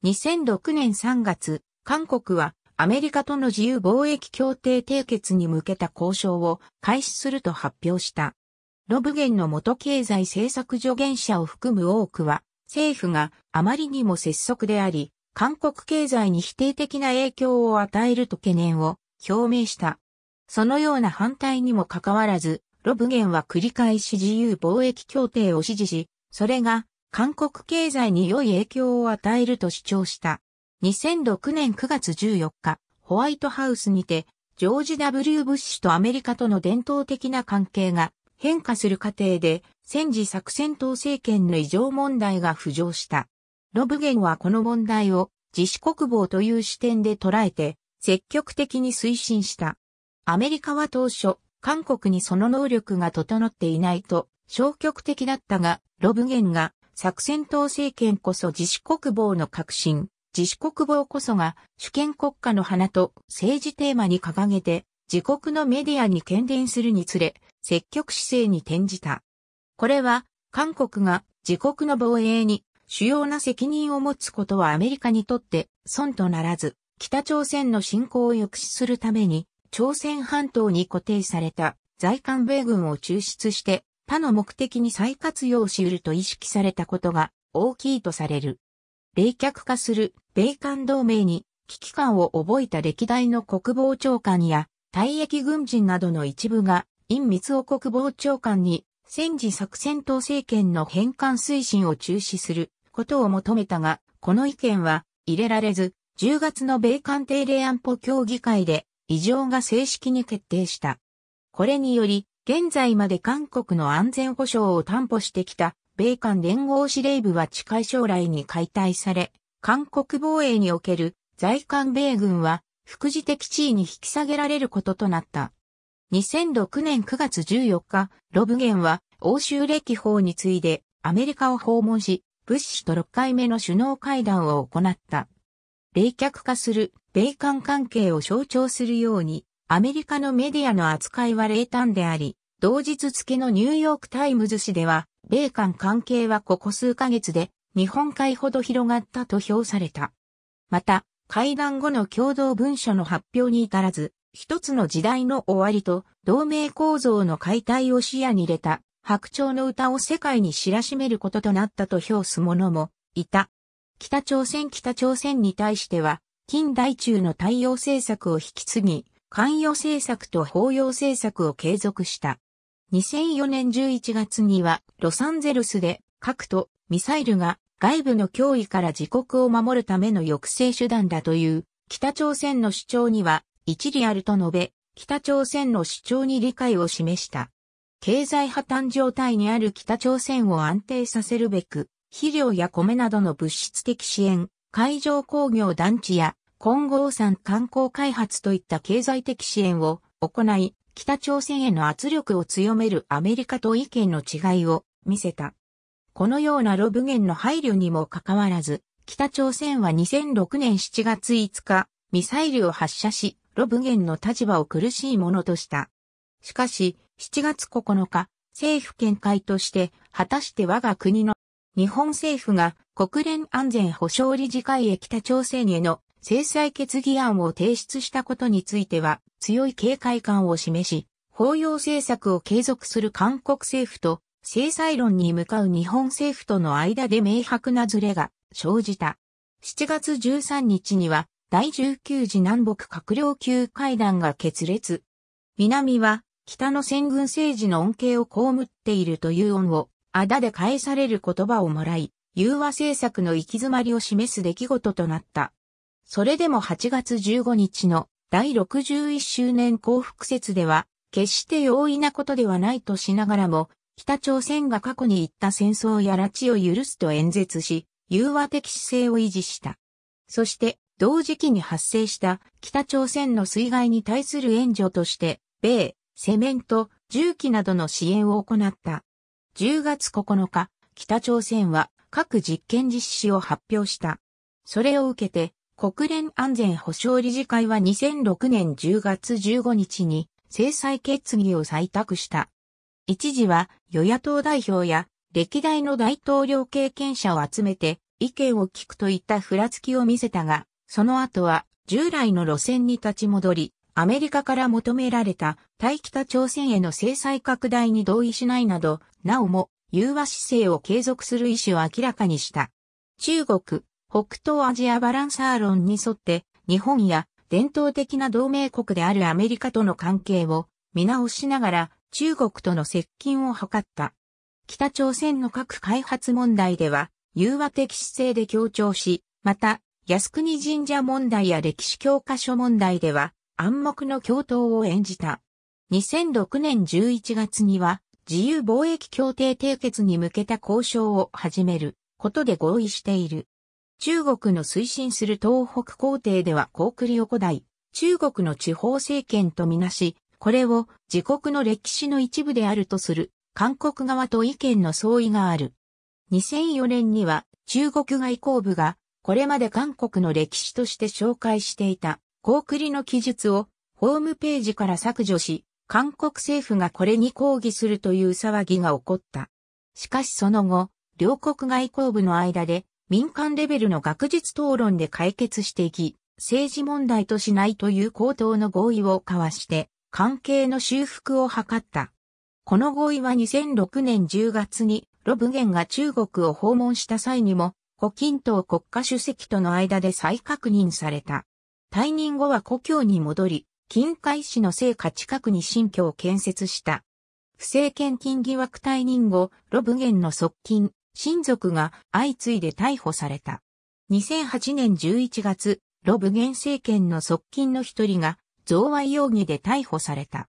2006年3月、韓国はアメリカとの自由貿易協定締結に向けた交渉を開始すると発表した。ロブゲンの元経済政策助言者を含む多くは、政府があまりにも拙速であり、韓国経済に否定的な影響を与えると懸念を表明した。そのような反対にもかかわらず、ロブゲンは繰り返し自由貿易協定を支持し、それが韓国経済に良い影響を与えると主張した。2006年9月14日、ホワイトハウスにて、ジョージ・ W・ ブッシュとアメリカとの伝統的な関係が変化する過程で、戦時作戦党政権の異常問題が浮上した。ロブゲンはこの問題を自主国防という視点で捉えて、積極的に推進した。アメリカは当初、韓国にその能力が整っていないと消極的だったが、ロブゲンが作戦党政権こそ自主国防の革新、自主国防こそが主権国家の花と政治テーマに掲げて自国のメディアに喧伝するにつれ、積極姿勢に転じた。これは、韓国が自国の防衛に主要な責任を持つことはアメリカにとって損とならず、北朝鮮の侵攻を抑止するために、朝鮮半島に固定された在韓米軍を抽出して他の目的に再活用し得ると意識されたことが大きいとされる。冷却化する米韓同盟に危機感を覚えた歴代の国防長官や退役軍人などの一部が、陰密を国防長官に、戦時作戦党政権の返還推進を中止することを求めたが、この意見は入れられず、10月の米韓定例安保協議会で異常が正式に決定した。これにより、現在まで韓国の安全保障を担保してきた米韓連合司令部は近い将来に解体され、韓国防衛における在韓米軍は副次的地位に引き下げられることとなった。2006年9月14日、ロブゲンは欧州歴訪に次いでアメリカを訪問し、ブッシュと6回目の首脳会談を行った。冷却化する米韓関係を象徴するように、アメリカのメディアの扱いは冷淡であり、同日付のニューヨークタイムズ紙では、米韓関係はここ数ヶ月で日本海ほど広がったと評された。また、会談後の共同文書の発表に至らず、一つの時代の終わりと同盟構造の解体を視野に入れた白鳥の歌を世界に知らしめることとなったと評す者もいた。北朝鮮北朝鮮に対しては、近代中の太陽政策を引き継ぎ、関与政策と包容政策を継続した。2004年11月には、ロサンゼルスで、核とミサイルが外部の脅威から自国を守るための抑制手段だという北朝鮮の主張には一理あると述べ、北朝鮮の主張に理解を示した。経済破綻状態にある北朝鮮を安定させるべく、肥料や米などの物質的支援、海上工業団地や混合産観光開発といった経済的支援を行い、北朝鮮への圧力を強めるアメリカと意見の違いを見せた。このようなロブゲンの配慮にもかかわらず、北朝鮮は2006年7月5日、ミサイルを発射し、ロブゲンの立場を苦しいものとした。しかし、7月9日、政府見解として、果たして我が国の日本政府が国連安全保障理事会へ北朝鮮への制裁決議案を提出したことについては強い警戒感を示し、法要政策を継続する韓国政府と制裁論に向かう日本政府との間で明白なズレが生じた。7月13日には第19次南北閣僚級会談が決裂。南は北の戦軍政治の恩恵を被っているという恩を、あだで返される言葉をもらい、融和政策の行き詰まりを示す出来事となった。それでも8月15日の第61周年幸福節では、決して容易なことではないとしながらも、北朝鮮が過去に行った戦争や拉致を許すと演説し、融和的姿勢を維持した。そして、同時期に発生した北朝鮮の水害に対する援助として、米、セメント、重機などの支援を行った。10月9日、北朝鮮は各実験実施を発表した。それを受けて、国連安全保障理事会は2006年10月15日に制裁決議を採択した。一時は与野党代表や歴代の大統領経験者を集めて意見を聞くといったふらつきを見せたが、その後は従来の路線に立ち戻り、アメリカから求められた対北朝鮮への制裁拡大に同意しないなど、なおも融和姿勢を継続する意思を明らかにした。中国、北東アジアバランサー論に沿って、日本や伝統的な同盟国であるアメリカとの関係を見直しながら、中国との接近を図った。北朝鮮の核開発問題では、融和的姿勢で強調し、また、靖国神社問題や歴史教科書問題では、暗黙の共闘を演じた。2006年11月には、自由貿易協定締結に向けた交渉を始めることで合意している。中国の推進する東北皇帝では高栗を古代、中国の地方政権とみなし、これを自国の歴史の一部であるとする韓国側と意見の相違がある。2004年には中国外交部がこれまで韓国の歴史として紹介していた高リの記述をホームページから削除し、韓国政府がこれに抗議するという騒ぎが起こった。しかしその後、両国外交部の間で民間レベルの学術討論で解決していき、政治問題としないという口頭の合意を交わして、関係の修復を図った。この合意は2006年10月にロブゲンが中国を訪問した際にも、胡錦涛国家主席との間で再確認された。退任後は故郷に戻り、金海市の聖家近くに新居を建設した。不正献金疑惑退任後、ロブゲンの側近、親族が相次いで逮捕された。2008年11月、ロブゲン政権の側近の一人が贈賄容疑で逮捕された。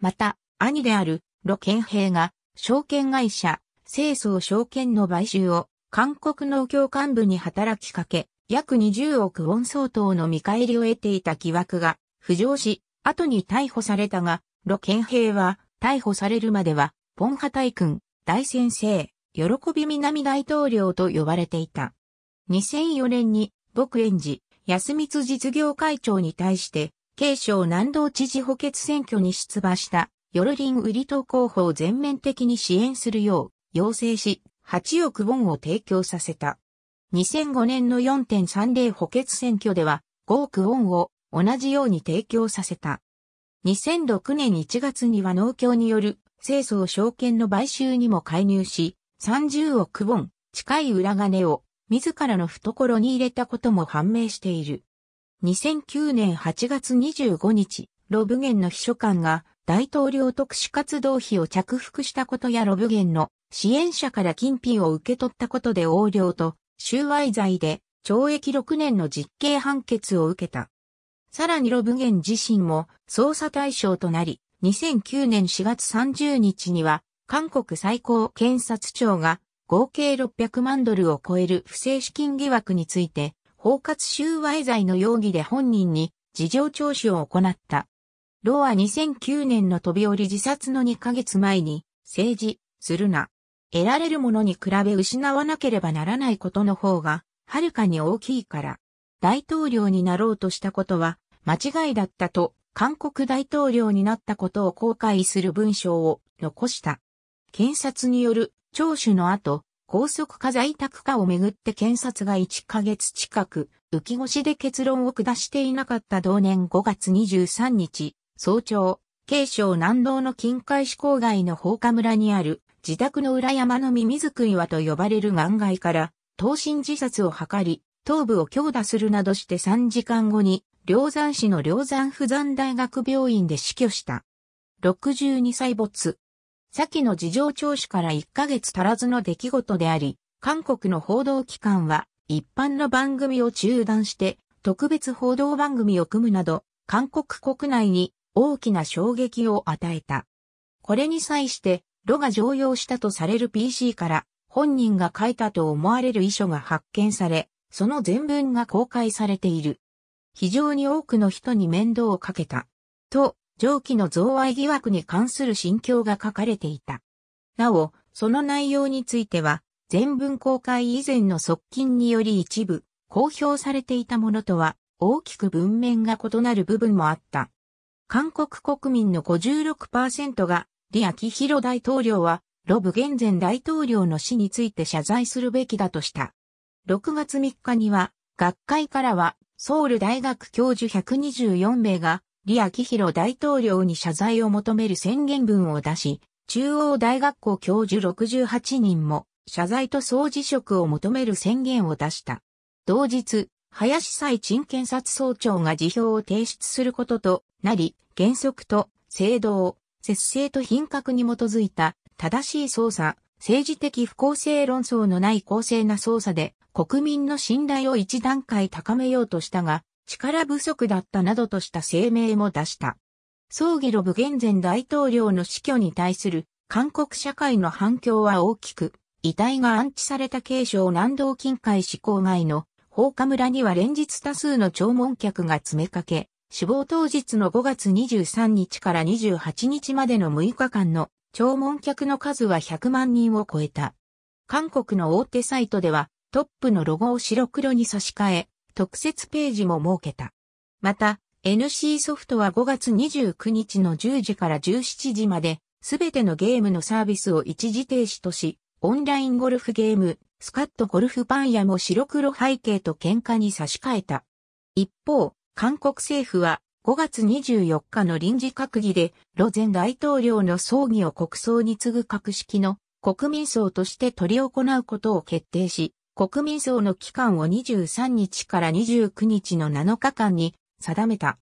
また、兄である、ロ健平が、証券会社、清掃証券の買収を、韓国農協幹部に働きかけ、約20億ウォン相当の見返りを得ていた疑惑が浮上し、後に逮捕されたが、ロ健平は逮捕されるまでは、ポンハ大君、大先生、喜び南大統領と呼ばれていた。2004年に、僕園児、安光実業会長に対して、慶省南道知事補欠選挙に出馬した、ヨルリン・ウリト候補を全面的に支援するよう、要請し、8億ウォンを提供させた。2005年の4.30補欠選挙では、5億ウォンを同じように提供させた。2006年1月には農協による清掃証券の買収にも介入し、30億ウォン近い裏金を自らの懐に入れたことも判明している。2009年8月25日、ロブゲンの秘書官が大統領特殊活動費を着服したことやロブゲンの支援者から金品を受け取ったことで横領と収賄罪で懲役6年の実刑判決を受けた。さらにロブゲン自身も捜査対象となり、2009年4月30日には韓国最高検察庁が合計600万ドルを超える不正資金疑惑について包括収賄罪の容疑で本人に事情聴取を行った。ローは2009年の飛び降り自殺の2ヶ月前に、政治、するな。得られるものに比べ失わなければならないことの方が、はるかに大きいから。大統領になろうとしたことは、間違いだったと、韓国大統領になったことを後悔する文章を残した。検察による聴取の後、高速化在宅化をめぐって検察が1ヶ月近く、浮き腰で結論を下していなかった同年5月23日、早朝、慶省南道の近海市郊外の放火村にある、自宅の裏山のミミズク岩と呼ばれる岩外から、投身自殺を図り、頭部を強打するなどして3時間後に、梁山市の梁山不山大学病院で死去した。62歳没。先の事情聴取から1ヶ月足らずの出来事であり、韓国の報道機関は一般の番組を中断して特別報道番組を組むなど、韓国国内に大きな衝撃を与えた。これに際して、ロが常用したとされる PC から本人が書いたと思われる遺書が発見され、その全文が公開されている。非常に多くの人に面倒をかけた。と、上記の贈賄疑惑に関する心境が書かれていた。なお、その内容については、全文公開以前の側近により一部、公表されていたものとは、大きく文面が異なる部分もあった。韓国国民の56%が、李明弘大統領は、ロブ現前大統領の死について謝罪するべきだとした。6月3日には、学会からは、ソウル大学教授124名が、李昭弘大統領に謝罪を求める宣言文を出し、中央大学校教授68人も謝罪と総辞職を求める宣言を出した。同日、林蔡陳検察総長が辞表を提出することとなり、原則と制度節制と品格に基づいた正しい捜査、政治的不公正論争のない公正な捜査で国民の信頼を一段階高めようとしたが、力不足だったなどとした声明も出した。葬儀ロブ現前大統領の死去に対する韓国社会の反響は大きく、遺体が安置された軽省南道近海市郊外の放火村には連日多数の弔問客が詰めかけ、死亡当日の5月23日から28日までの6日間の弔問客の数は100万人を超えた。韓国の大手サイトではトップのロゴを白黒に差し替え、特設ページも設けた。また、NC ソフトは5月29日の10時から17時まで、すべてのゲームのサービスを一時停止とし、オンラインゴルフゲーム、スカットゴルフパン屋も白黒背景と喧嘩に差し替えた。一方、韓国政府は5月24日の臨時閣議で、ロ前大統領の葬儀を国葬に次ぐ格式の国民葬として取り行うことを決定し、国民葬の期間を23日から29日の7日間に定めた。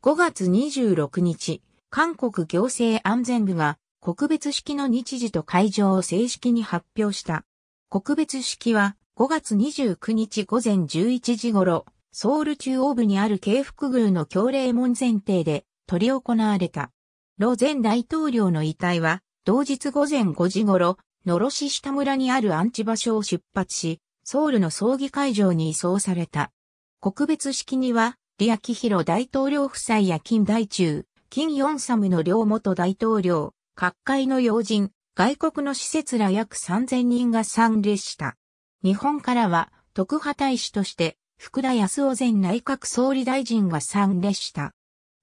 5月26日、韓国行政安全部が国別式の日時と会場を正式に発表した。国別式は5月29日午前11時頃、ソウル中央部にある慶福宮の教令門前提で取り行われた。ロ前大統領の遺体は同日午前5時頃、野呂市下村にある安置場所を出発し、ソウルの葬儀会場に移送された。告別式には、リアキヒロ大統領夫妻や金大中、金ンサムの両元大統領、各界の要人、外国の施設ら約3000人が参列した。日本からは、特派大使として、福田康夫前内閣総理大臣が参列した。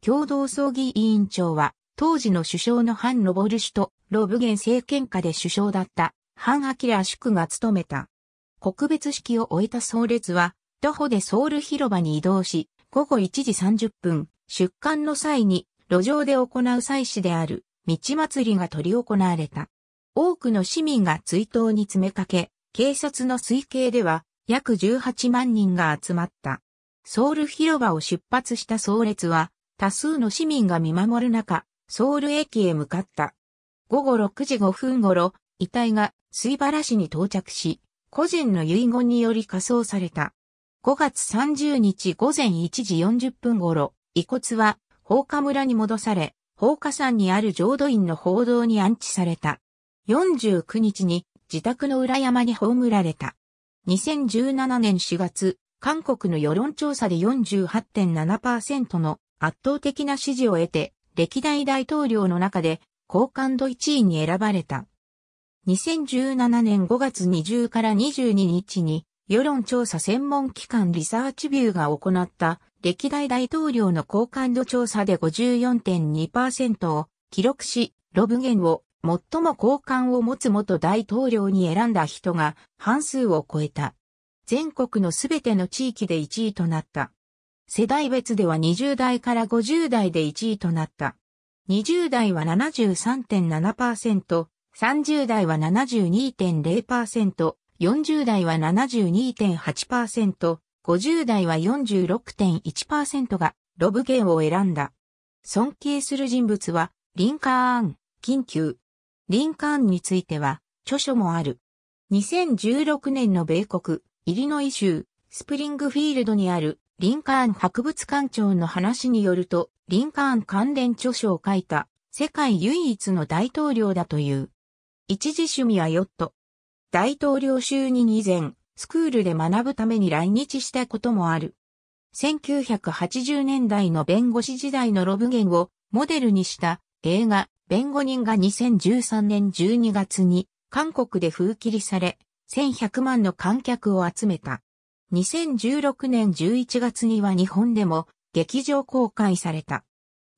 共同葬儀委員長は、当時の首相のハン・ロボル氏と、ロブゲン政権下で首相だった、ハン・アキラ・シュクが務めた。告別式を終えた葬列は、徒歩でソウル広場に移動し、午後1時30分、出館の際に、路上で行う祭祀である、道祭りが取り行われた。多くの市民が追悼に詰めかけ、警察の推計では、約18万人が集まった。ソウル広場を出発した葬列は、多数の市民が見守る中、ソウル駅へ向かった。午後6時5分頃、遺体が水原市に到着し、個人の遺言により火葬された。5月30日午前1時40分頃、遺骨は放火村に戻され、放火山にある浄土院の報道に安置された。49日に自宅の裏山に葬られた。2017年4月、韓国の世論調査で48.7%の圧倒的な支持を得て、歴代大統領の中で好感度1位に選ばれた。2017年5月20から22日に、世論調査専門機関リサーチビューが行った歴代大統領の好感度調査で54.2%を記録し、ロブゲンを最も好感を持つ元大統領に選んだ人が半数を超えた。全国のすべての地域で1位となった。世代別では20代から50代で1位となった。20代は73.7%、30代は72.0%、40代は72.8%、50代は46.1%がロブゲーを選んだ。尊敬する人物は、リンカーン、緊急。リンカーンについては、著書もある。2016年の米国、イリノイ州、スプリングフィールドにある、リンカーン博物館長の話によると、リンカーン関連著書を書いた、世界唯一の大統領だという。一時趣味はヨット。大統領就任以前、スクールで学ぶために来日したこともある。1980年代の弁護士時代のロブゲンをモデルにした映画弁護人が2013年12月に韓国で封切りされ、1100万の観客を集めた。2016年11月には日本でも劇場公開された。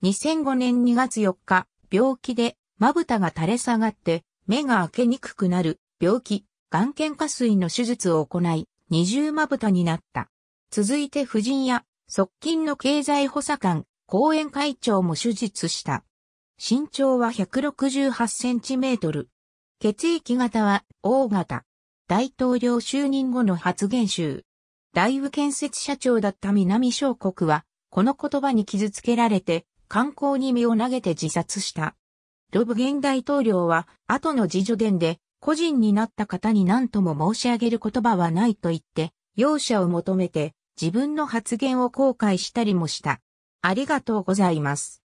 2005年2月4日、病気でまぶたが垂れ下がって目が開けにくくなる、病気、眼瞼下垂の手術を行い、二重まぶたになった。続いて婦人や、側近の経済補佐官、後援会長も手術した。身長は168センチメートル。血液型は O 型。大統領就任後の発言集。大雨建設社長だった南小国は、この言葉に傷つけられて、観光に身を投げて自殺した。ロブ現大統領は、後の自助伝で、個人になった方に何とも申し上げる言葉はないと言って、容赦を求めて、自分の発言を後悔したりもした。ありがとうございます。